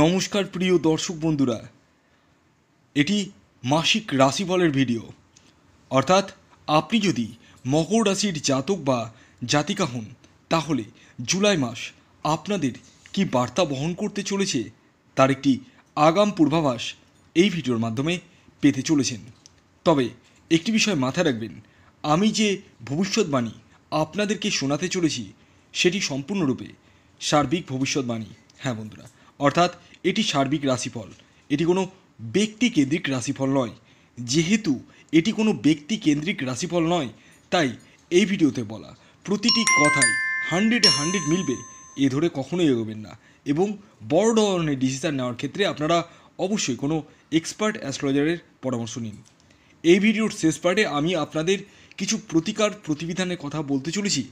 নমস্কার প্রিয় দর্শক বন্ধুরা এটি মাসিক রাশিফলের ভিডিও অর্থাৎ আপনি যদি মকর রাশির জাতক বা জাতিকা হন তাহলে জুলাই মাস আপনাদের কি বার্তা বহন করতে চলেছে তার একটি আগাম পূর্বাভাস এই ভিডিওর মাধ্যমে পেতে চলেছেন তবে একটি বিষয় মাথায় রাখবেন আমি যে ভবিষ্যৎবাণী আপনাদেরকে শোনাতে চলেছি সেটি সম্পূর্ণরূপে সার্বিক ভবিষ্যৎবাণী হ্যাঁ বন্ধুরা অর্থাৎ এটি সার্বিক রাশিফল এটি কোনো ব্যক্তিকেন্দ্রিক রাশিফল নয় যেহেতু এটি কোনো ব্যক্তিকেন্দ্রিক রাশিফল নয় তাই এই ভিডিওতে বলা প্রতিটি কথাই হান্ড্রেডে হান্ড্রেড মিলবে এ ধরে কখনোই এগোবেন না এবং বড় ধরনের ডিসিশান নেওয়ার ক্ষেত্রে আপনারা অবশ্যই কোনো এক্সপার্ট অ্যাস্ট্রোলজারের পরামর্শ নিন এই ভিডিওর শেষ পার্টে আমি আপনাদের কিছু প্রতিকার প্রতিবিধানের কথা বলতে চলেছি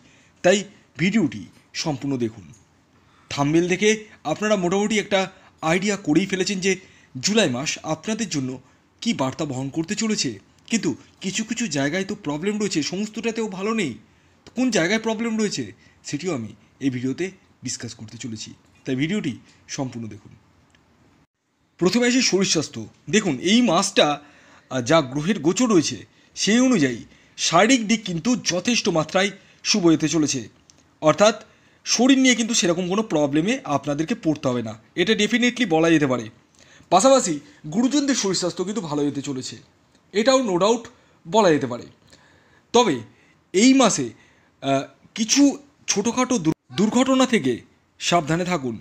তাই ভিডিওটি সম্পূর্ণ দেখুন থাম্বেল দেখে আপনারা মোটামুটি একটা আইডিয়া করেই ফেলেছেন যে জুলাই মাস আপনাদের জন্য কি বার্তা বহন করতে চলেছে কিন্তু কিছু কিছু জায়গায় তো প্রবলেম রয়েছে সমস্তটাতেও ভালো নেই কোন জায়গায় প্রবলেম রয়েছে সেটিও আমি এই ভিডিওতে ডিসকাস করতে চলেছি তাই ভিডিওটি সম্পূর্ণ দেখুন প্রথমে আসে শরীর স্বাস্থ্য দেখুন এই মাসটা যা গ্রহের গোচর রয়েছে সেই অনুযায়ী শারীরিক দিক কিন্তু যথেষ্ট মাত্রায় শুভ যেতে চলেছে অর্থাৎ শরীর নিয়ে কিন্তু সেরকম কোনো প্রবলেমে আপনাদেরকে পড়তে হবে না এটা ডেফিনেটলি বলা যেতে পারে পাশাপাশি গুরুজনদের শরীর স্বাস্থ্য কিন্তু ভালো হতে চলেছে এটাও নো ডাউট বলা যেতে পারে তবে এই মাসে কিছু ছোটোখাটো দুর্ঘটনা থেকে সাবধানে থাকুন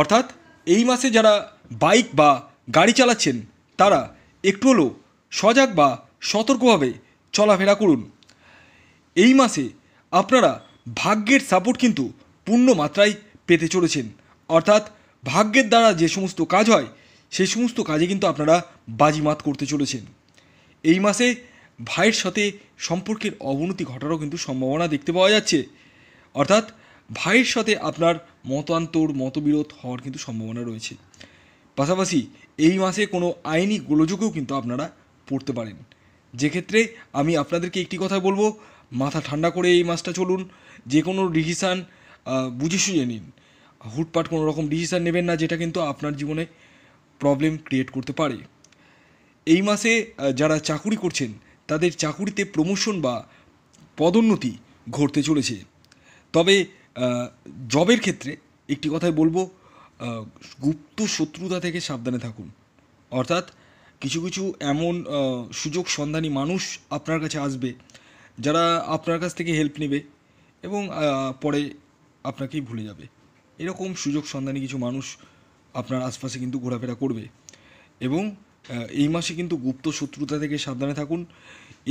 অর্থাৎ এই মাসে যারা বাইক বা গাড়ি চালাচ্ছেন তারা একটু হলেও সজাগ বা সতর্কভাবে চলাফেরা করুন এই মাসে আপনারা ভাগ্যের সাপোর্ট কিন্তু পূর্ণ মাত্রায় পেতে চলেছেন অর্থাৎ ভাগ্যের দ্বারা যে সমস্ত কাজ হয় সেই সমস্ত কাজে কিন্তু আপনারা বাজিমাত করতে চলেছেন এই মাসে ভাইয়ের সাথে সম্পর্কের অবনতি ঘটারও কিন্তু সম্ভাবনা দেখতে পাওয়া যাচ্ছে অর্থাৎ ভাইয়ের সাথে আপনার মতান্তর মতবিরোধ হওয়ার কিন্তু সম্ভাবনা রয়েছে পাশাপাশি এই মাসে কোনো আইনি গোলযোগেও কিন্তু আপনারা পড়তে পারেন যেক্ষেত্রে আমি আপনাদেরকে একটি কথা বলবো মাথা ঠান্ডা করে এই মাছটা চলুন যে কোনো ডিসিশান বুঝে সুঝে নিন হুটপাট কোনো রকম ডিসিশান নেবেন না যেটা কিন্তু আপনার জীবনে প্রবলেম ক্রিয়েট করতে পারে এই মাসে যারা চাকুরি করছেন তাদের চাকুরিতে প্রমোশন বা পদোন্নতি ঘটতে চলেছে তবে জবের ক্ষেত্রে একটি কথাই বলবো গুপ্ত শত্রুতা থেকে সাবধানে থাকুন অর্থাৎ কিছু কিছু এমন সুযোগ সন্ধানী মানুষ আপনার কাছে আসবে যারা আপনার কাছ থেকে হেল্প নেবে এবং পরে আপনাকেই ভুলে যাবে এরকম সুযোগ সন্ধানী কিছু মানুষ আপনার আশপাশে কিন্তু ঘোরাফেরা করবে এবং এই মাসে কিন্তু গুপ্ত শত্রুতা থেকে সাবধানে থাকুন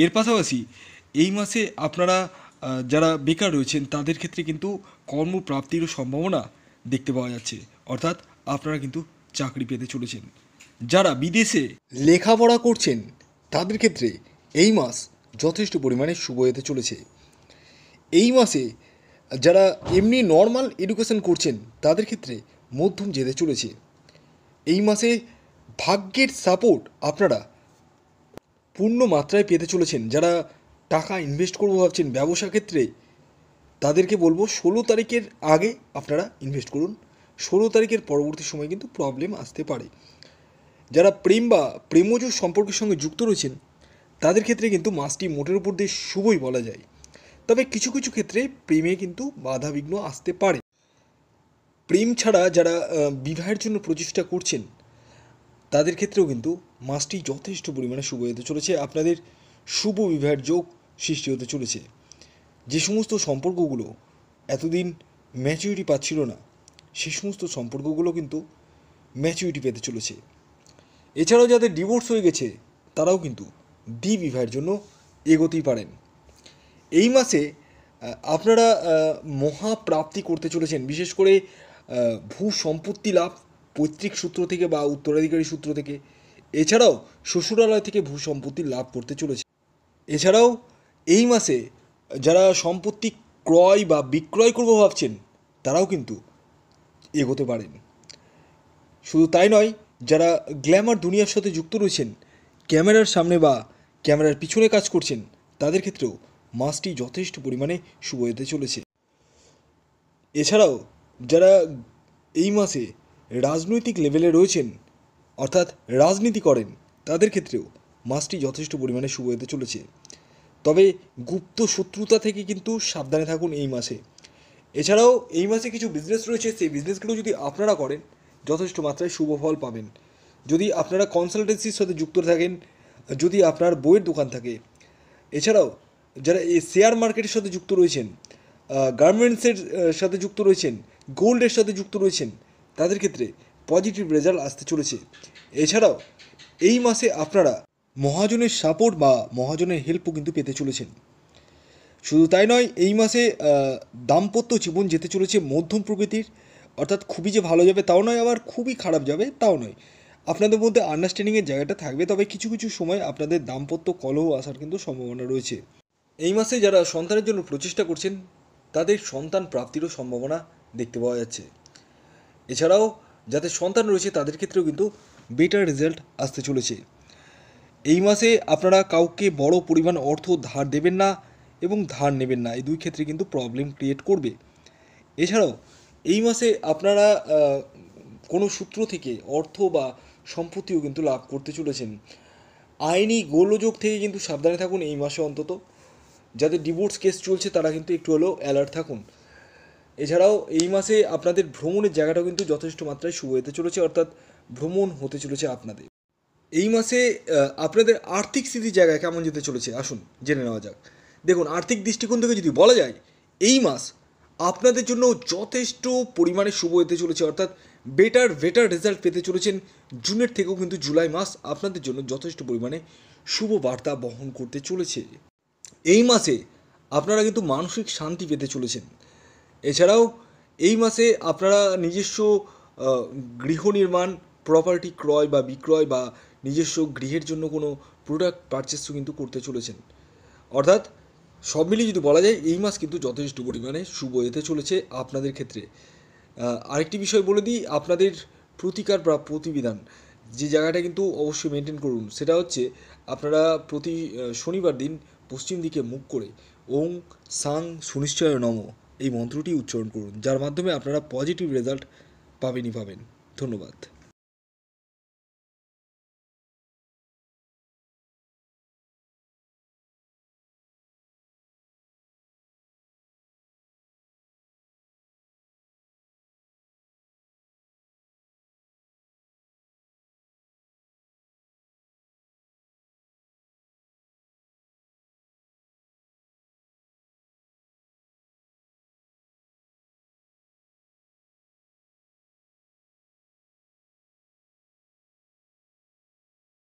এর পাশাপাশি এই মাসে আপনারা যারা বেকার রয়েছেন তাদের ক্ষেত্রে কিন্তু কর্মপ্রাপ্তিরও সম্ভাবনা দেখতে পাওয়া যাচ্ছে অর্থাৎ আপনারা কিন্তু চাকরি পেতে চলেছেন যারা বিদেশে লেখাপড়া করছেন তাদের ক্ষেত্রে এই মাস যথেষ্ট পরিমাণে শুভ হতে চলেছে এই মাসে যারা এমনি নর্মাল এডুকেশন করছেন তাদের ক্ষেত্রে মধ্যম যেতে চলেছে এই মাসে ভাগ্যের সাপোর্ট আপনারা পূর্ণ মাত্রায় পেতে চলেছেন যারা টাকা ইনভেস্ট করবো ভাবছেন ব্যবসা ক্ষেত্রে তাদেরকে বলবো ষোলো তারিখের আগে আপনারা ইনভেস্ট করুন ষোলো তারিখের পরবর্তী সময় কিন্তু প্রবলেম আসতে পারে যারা প্রেম বা প্রেমজ সম্পর্কের সঙ্গে যুক্ত রয়েছেন তাদের ক্ষেত্রে কিন্তু মাছটি মোটের উপর দিয়ে শুভই বলা যায় তবে কিছু কিছু ক্ষেত্রে প্রেমে কিন্তু বাধাবিঘ্ন আসতে পারে প্রেম ছাড়া যারা বিবাহের জন্য প্রচেষ্টা করছেন তাদের ক্ষেত্রেও কিন্তু মাছটি যথেষ্ট পরিমাণে শুভ হতে চলেছে আপনাদের শুভ বিবাহের যোগ সৃষ্টি হতে চলেছে যে সমস্ত সম্পর্কগুলো এতদিন ম্যাচিউরিটি পাচ্ছিল না সে সমস্ত সম্পর্কগুলো কিন্তু ম্যাচিউরিটি পেতে চলেছে এছাড়াও যাদের ডিভোর্স হয়ে গেছে তারাও কিন্তু ডি বিভাগের জন্য এগোতেই পারেন এই মাসে আপনারা মহাপ্রাপ্তি করতে চলেছেন বিশেষ করে ভূ সম্পত্তি লাভ পৈতৃক সূত্র থেকে বা উত্তরাধিকারী সূত্র থেকে এছাড়াও শ্বশুরালয় থেকে ভূ সম্পত্তি লাভ করতে চলেছে এছাড়াও এই মাসে যারা সম্পত্তি ক্রয় বা বিক্রয় করবো ভাবছেন তারাও কিন্তু এগোতে পারেন শুধু তাই নয় যারা গ্ল্যামার দুনিয়ার সাথে যুক্ত রয়েছেন ক্যামেরার সামনে বা ক্যামেরার পিছনে কাজ করছেন তাদের ক্ষেত্রেও মাস্কটি যথেষ্ট পরিমাণে শুভ হতে চলেছে এছাড়াও যারা এই মাসে রাজনৈতিক লেভেলে রয়েছেন অর্থাৎ রাজনীতি করেন তাদের ক্ষেত্রেও মাসটি যথেষ্ট পরিমাণে শুভ হতে চলেছে তবে গুপ্ত শত্রুতা থেকে কিন্তু সাবধানে থাকুন এই মাসে এছাড়াও এই মাসে কিছু বিজনেস রয়েছে সেই বিজনেসগুলো যদি আপনারা করেন যথেষ্ট মাত্রায় শুভ ফল পাবেন যদি আপনারা কনসালটেন্সির সাথে যুক্ত থাকেন যদি আপনার বইয়ের দোকান থাকে এছাড়াও যারা এই শেয়ার মার্কেটের সাথে যুক্ত রয়েছেন গার্মেন্টসের সাথে যুক্ত রয়েছেন গোল্ডের সাথে যুক্ত রয়েছেন তাদের ক্ষেত্রে পজিটিভ রেজাল্ট আসতে চলেছে এছাড়াও এই মাসে আপনারা মহাজনের সাপোর্ট বা মহাজনের হেল্পও কিন্তু পেতে চলেছেন শুধু তাই নয় এই মাসে দাম্পত্য জীবন যেতে চলেছে মধ্যম প্রকৃতির অর্থাৎ খুবই যে ভালো যাবে তাও নয় আবার খুবই খারাপ যাবে তাও নয় আপনাদের মধ্যে আন্ডারস্ট্যান্ডিংয়ের জায়গাটা থাকবে তবে কিছু কিছু সময় আপনাদের দাম্পত্য কলহ আসার কিন্তু সম্ভাবনা রয়েছে এই মাসে যারা সন্তানের জন্য প্রচেষ্টা করছেন তাদের সন্তান প্রাপ্তিরও সম্ভাবনা দেখতে পাওয়া যাচ্ছে এছাড়াও যাদের সন্তান রয়েছে তাদের ক্ষেত্রেও কিন্তু বেটার রেজাল্ট আসতে চলেছে এই মাসে আপনারা কাউকে বড় পরিমাণ অর্থ ধার দেবেন না এবং ধার নেবেন না এই দুই ক্ষেত্রে কিন্তু প্রবলেম ক্রিয়েট করবে এছাড়াও এই মাসে আপনারা কোনো সূত্র থেকে অর্থ বা সম্পত্তিও কিন্তু লাভ করতে চলেছেন আইনি গোলযোগ থেকে কিন্তু সাবধানে থাকুন এই মাসে অন্তত যাদের ডিভোর্স কেস চলছে তারা কিন্তু একটু হলেও অ্যালার্ট থাকুন এছাড়াও এই মাসে আপনাদের ভ্রমণের জায়গাটাও কিন্তু যথেষ্ট মাত্রায় শুভ হতে চলেছে অর্থাৎ ভ্রমণ হতে চলেছে আপনাদের এই মাসে আপনাদের আর্থিক স্থিতির জায়গায় কেমন যেতে চলেছে আসুন জেনে নেওয়া যাক দেখুন আর্থিক দৃষ্টিকোণ থেকে যদি বলা যায় এই মাস আপনাদের জন্য যথেষ্ট পরিমাণে শুভ হতে চলেছে অর্থাৎ বেটার বেটার রেজাল্ট পেতে চলেছেন জুনের থেকেও কিন্তু জুলাই মাস আপনাদের জন্য যথেষ্ট পরিমাণে শুভ বার্তা বহন করতে চলেছে এই মাসে আপনারা কিন্তু মানসিক শান্তি পেতে চলেছেন এছাড়াও এই মাসে আপনারা নিজস্ব গৃহ নির্মাণ প্রপার্টি ক্রয় বা বিক্রয় বা নিজস্ব গৃহের জন্য কোনো প্রোডাক্ট পারচেসও কিন্তু করতে চলেছেন অর্থাৎ সব মিলিয়ে যদি বলা যায় এই মাস কিন্তু যথেষ্ট পরিমাণে শুভ এতে চলেছে আপনাদের ক্ষেত্রে আরেকটি বিষয় বলে দিই আপনাদের প্রতিকার বা প্রতিবিধান যে জায়গাটা কিন্তু অবশ্যই মেনটেন করুন সেটা হচ্ছে আপনারা প্রতি শনিবার দিন পশ্চিম দিকে মুখ করে ওং সাং সুনিশ্চয় নম এই মন্ত্রটি উচ্চারণ করুন যার মাধ্যমে আপনারা পজিটিভ রেজাল্ট পাবেনই পাবেন ধন্যবাদ